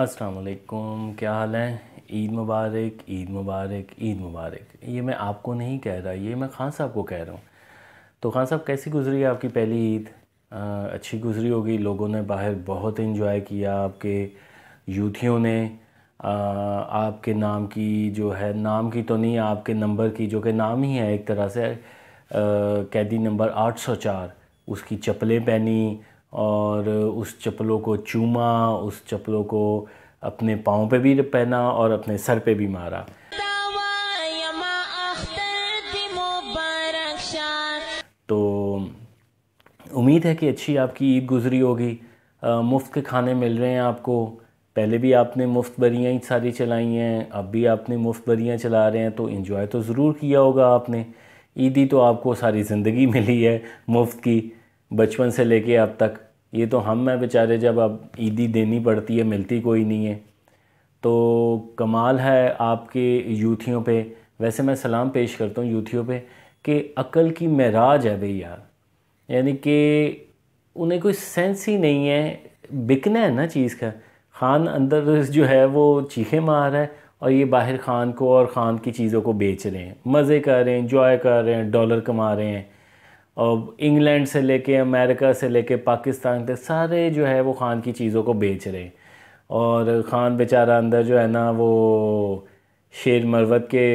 असलकुम क्या हाल है ईद मुबारक ईद मुबारक ईद मुबारक ये मैं आपको नहीं कह रहा ये मैं खान साहब को कह रहा हूँ तो खान साहब कैसी गुजरी आपकी पहली ईद अच्छी गुजरी होगी लोगों ने बाहर बहुत इन्जॉय किया आपके यूथियों ने आ, आपके नाम की जो है नाम की तो नहीं आपके नंबर की जो कि नाम ही है एक तरह से आ, कैदी नंबर 804 उसकी चप्पलें पहनी और उस चप्पलों को चूमा उस चप्पलों को अपने पाँव पे भी पहना और अपने सर पे भी मारा तो उम्मीद है कि अच्छी आपकी ईद गुजरी होगी मुफ्त के खाने मिल रहे हैं आपको पहले भी आपने मुफ्त बरियाँ ही सारी चलाई हैं अब भी आपने मुफ्त बरियाँ चला रहे हैं तो इन्जॉय तो ज़रूर किया होगा आपने ईदी तो आपको सारी ज़िंदगी मिली है मुफ्त की बचपन से लेके अब तक ये तो हम हैं बेचारे जब अब ईदी देनी पड़ती है मिलती कोई नहीं है तो कमाल है आपके यूथियों पे वैसे मैं सलाम पेश करता हूँ यूथियों पे कि अकल की महराज है भैया यानी कि उन्हें कोई सेंस ही नहीं है बिकना है ना चीज़ का खान अंदर जो है वो चीखे मार रहा है और ये बाहर खान को और ख़ान की चीज़ों को बेच रहे हैं मज़े कर रहे हैं इंजॉय कर रहे हैं डॉलर कमा रहे हैं और इंग्लैंड से लेके अमेरिका से लेके पाकिस्तान तक सारे जो है वो ख़ान की चीज़ों को बेच रहे और ख़ान बेचारा अंदर जो है ना वो शेर मरवत के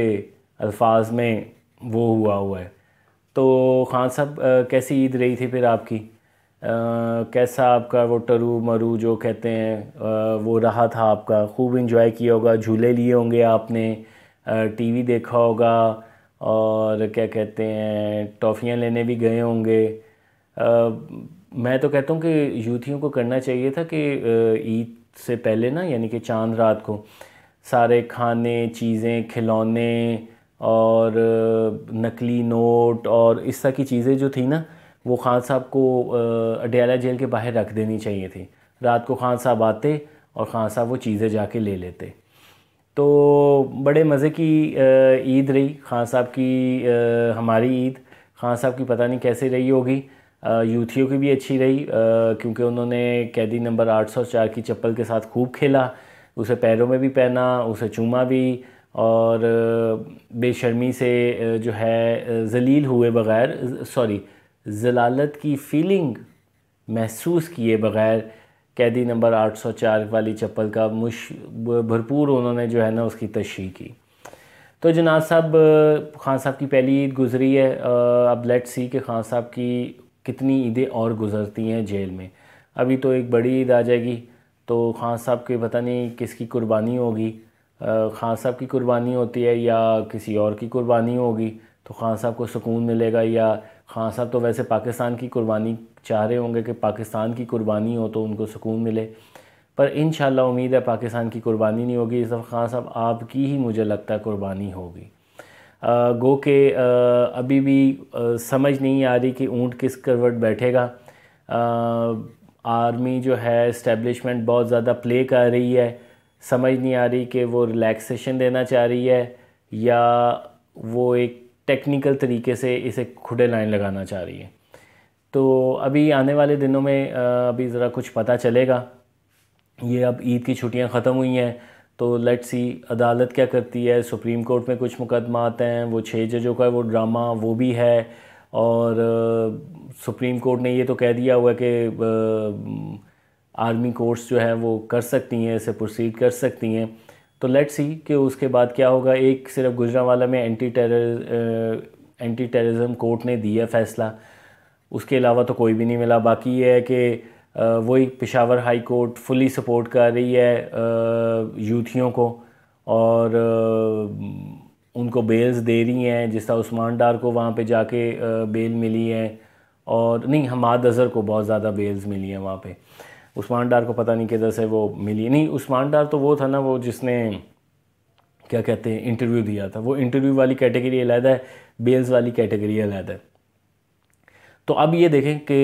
अल्फाज में वो हुआ हुआ है तो ख़ान साहब कैसी ईद रही थी फिर आपकी आ, कैसा आपका वो टरू मरू जो कहते हैं आ, वो रहा था आपका खूब इंजॉय किया होगा झूले लिए होंगे आपने टीवी देखा होगा और क्या कहते हैं टॉफ़ियाँ लेने भी गए होंगे मैं तो कहता हूँ कि यूथियों को करना चाहिए था कि ईद से पहले ना यानी कि चांद रात को सारे खाने चीज़ें खिलौने और नकली नोट और इस तरह की चीज़ें जो थी ना वो खान साहब को अडयाला जेल के बाहर रख देनी चाहिए थी रात को खान साहब आते और खान साहब वो चीज़ें जाके ले लेते तो बड़े मज़े की ईद रही खान साहब की हमारी ईद खान साहब की पता नहीं कैसे रही होगी यूथियों की भी अच्छी रही क्योंकि उन्होंने कैदी नंबर 804 की चप्पल के साथ खूब खेला उसे पैरों में भी पहना उसे चूमा भी और बेशर्मी से जो है जलील हुए बग़ैर सॉरी जलालत की फीलिंग महसूस किए बग़ैर कैदी नंबर 804 वाली चप्पल का मुश भरपूर उन्होंने जो है ना उसकी तशरी की तो जनाब साहब खान साहब की पहली ईद गुजरी है अब लेट्स सी कि खान साहब की कितनी ईदें और गुजरती हैं जेल में अभी तो एक बड़ी ईद आ जाएगी तो खान साहब के पता नहीं किसकी कुर्बानी होगी खान साहब की कुर्बानी होती है या किसी और की कुर्बानी होगी तो खान साहब को सुकून मिलेगा या खान हाँ, साहब तो वैसे पाकिस्तान की कुर्बानी चाह रहे होंगे कि पाकिस्तान की कुर्बानी हो तो उनको सुकून मिले पर इन उम्मीद है पाकिस्तान की कुर्बानी नहीं होगी इस दफ़ा खान साहब आपकी ही मुझे लगता है कुर्बानी होगी गो के अभी भी समझ नहीं आ रही कि ऊँट किस करवट बैठेगा आर्मी जो है इस्टेब्लिशमेंट बहुत ज़्यादा प्ले कर रही है समझ नहीं आ रही कि वो रिलैक्सेशन देना चाह रही है या वो एक टेक्निकल तरीके से इसे खुडे लाइन लगाना चाह रही है तो अभी आने वाले दिनों में अभी ज़रा कुछ पता चलेगा ये अब ईद की छुट्टियां ख़त्म हुई हैं तो लेट सी अदालत क्या करती है सुप्रीम कोर्ट में कुछ मुकदमा आते हैं वो छः जजों का वो ड्रामा वो भी है और सुप्रीम कोर्ट ने ये तो कह दिया हुआ कि आर्मी कोर्ट्स जो है वो कर सकती हैं इसे प्रोसीड कर सकती हैं तो लेट सी कि उसके बाद क्या होगा एक सिर्फ गुजरावाला में anti terror anti terrorism court ने दिया फैसला उसके अलावा तो कोई भी नहीं मिला बाकी ये है कि वही Peshawar high court fully support कर रही है यूथियों को और उनको बेल्स दे रही हैं जिस तरह उस्मान डार को वहाँ पे जाके बेल मिली है और नहीं हमाद अज़र को बहुत ज़्यादा बेल्स मिली हैं वहाँ पर उस्मान डार को पता नहीं किधर से वो मिली नहीं उस्मान डार तो वो था ना वो जिसने क्या कहते हैं इंटरव्यू दिया था वो इंटरव्यू वाली कैटेगरी अलग है बेल्स वाली कैटेगरी अलग है तो अब ये देखें कि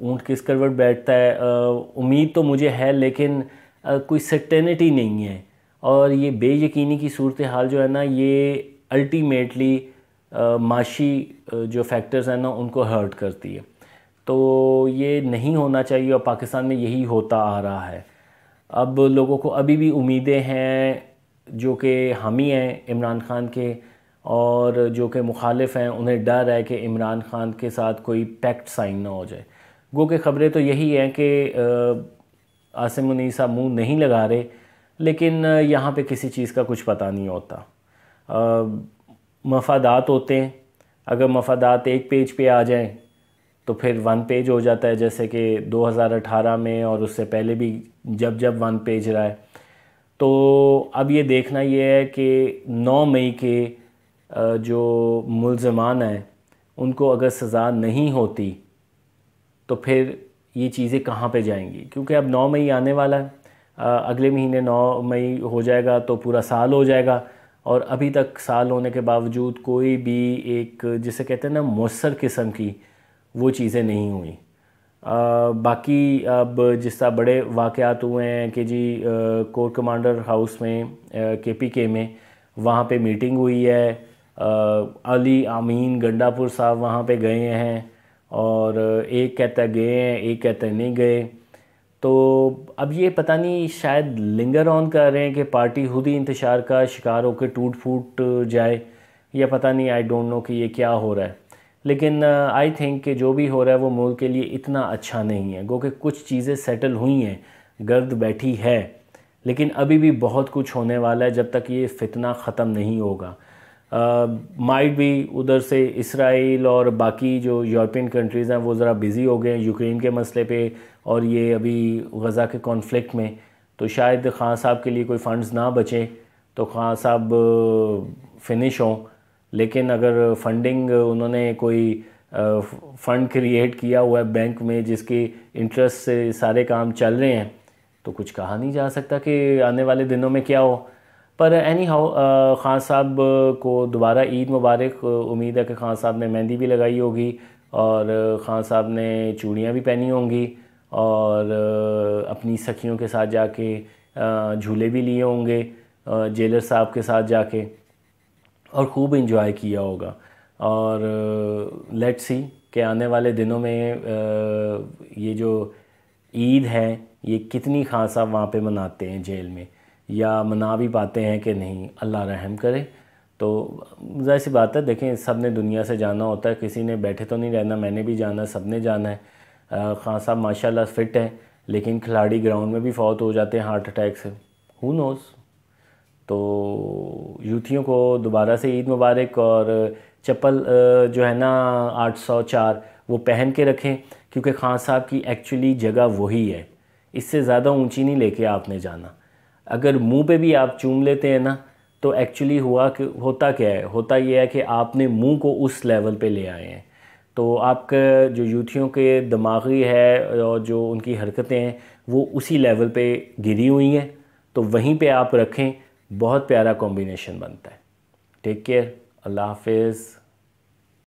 ऊँट किस करवट बैठता है उम्मीद तो मुझे है लेकिन कोई सर्टेनिटी नहीं है और ये बेयकीनी की सूरत हाल जो है ना ये अल्टीमेटली माशी जो फैक्टर्स हैं ना उनको हर्ट करती है तो ये नहीं होना चाहिए और पाकिस्तान में यही होता आ रहा है अब लोगों को अभी भी उम्मीदें हैं जो कि हामी हैं इमरान खान के और जो कि मुखालिफ हैं उन्हें डर है कि इमरान खान के साथ कोई पैक्ट साइन ना हो जाए गो के ख़बरें तो यही हैं कि आसिम उनीसा मुंह नहीं लगा रहे लेकिन यहाँ पे किसी चीज़ का कुछ पता नहीं होता मफादात होते हैं अगर मफादात एक पेज पे आ जाएं तो फिर वन पेज हो जाता है जैसे कि 2018 में और उससे पहले भी जब जब वन पेज रहा है तो अब ये देखना ये है कि 9 मई के जो मुलजमान हैं उनको अगर सज़ा नहीं होती तो फिर ये चीज़ें कहाँ पे जाएंगी क्योंकि अब 9 मई आने वाला है अगले महीने 9 मई हो जाएगा तो पूरा साल हो जाएगा और अभी तक साल होने के बावजूद कोई भी एक जिसे कहते हैं ना मौसर किस्म की वो चीज़ें नहीं हुई आ, बाकी अब जिस तरह बड़े वाक़ात हुए हैं कि जी कोर कमांडर हाउस में के पी के में वहाँ पर मीटिंग हुई है आ, अली आमीन गंडापुर साहब वहाँ पर गए हैं और एक कहते गए हैं एक कहते नहीं गए तो अब ये पता नहीं शायद लिंगर ऑन कर रहे हैं कि पार्टी खुद ही इंतशार का शिकार होकर टूट फूट जाए या पता नहीं आई डोंट नो कि ये क्या हो रहा है लेकिन आई थिंक कि जो भी हो रहा है वो मुल्क के लिए इतना अच्छा नहीं है गो कि कुछ चीज़ें सेटल हुई हैं गर्द बैठी है लेकिन अभी भी बहुत कुछ होने वाला है जब तक ये फितना ख़त्म नहीं होगा माइट भी उधर से इसराइल और बाकी जो यूरोपियन कंट्रीज़ हैं वो ज़रा बिज़ी हो गए हैं यूक्रेन के मसले पे और ये अभी गज़ा के कॉन्फ्लिक्ट में तो शायद खान साहब के लिए कोई फंड्स ना बचें तो खान साहब फिनिश हों लेकिन अगर फंडिंग उन्होंने कोई फ़ंड क्रिएट किया हुआ है बैंक में जिसकी इंटरेस्ट से सारे काम चल रहे हैं तो कुछ कहा नहीं जा सकता कि आने वाले दिनों में क्या हो पर एनी हाउ ख़ान साहब को दोबारा ईद मुबारक उम्मीद है कि ख़ान साहब ने मेहंदी भी लगाई होगी और ख़ान साहब ने चूड़ियाँ भी पहनी होंगी और अपनी सखियों के साथ जाके झूले भी लिए होंगे जेलर साहब के साथ जाके और खूब इन्जॉय किया होगा और लेट्स uh, सी कि आने वाले दिनों में आ, uh, ये जो ईद है ये कितनी ख़ास आप वहाँ पर मनाते हैं जेल में या मना भी पाते हैं कि नहीं अल्लाह रहम करे तो जाहिर सी बात है देखें सब ने दुनिया से जाना होता है किसी ने बैठे तो नहीं रहना मैंने भी जाना है सब ने जाना है आ, खान साहब माशाल्लाह फ़िट हैं लेकिन खिलाड़ी ग्राउंड में भी फौत हो जाते हैं हार्ट अटैक से हु नोज़ तो यूथियों को दोबारा से ईद मुबारक और चप्पल जो है ना 804 वो पहन के रखें क्योंकि खान साहब की एक्चुअली जगह वही है इससे ज़्यादा ऊंची नहीं लेके आपने जाना अगर मुंह पे भी आप चूम लेते हैं ना तो एक्चुअली हुआ कि होता क्या है होता यह है कि आपने मुंह को उस लेवल पे ले आए हैं तो आपके जो यूथियों के दिमागी है और जो उनकी हरकतें हैं वो उसी लेवल पे गिरी हुई हैं तो वहीं पे आप रखें बहुत प्यारा कॉम्बिनेशन बनता है टेक केयर अल्लाह हाफिज़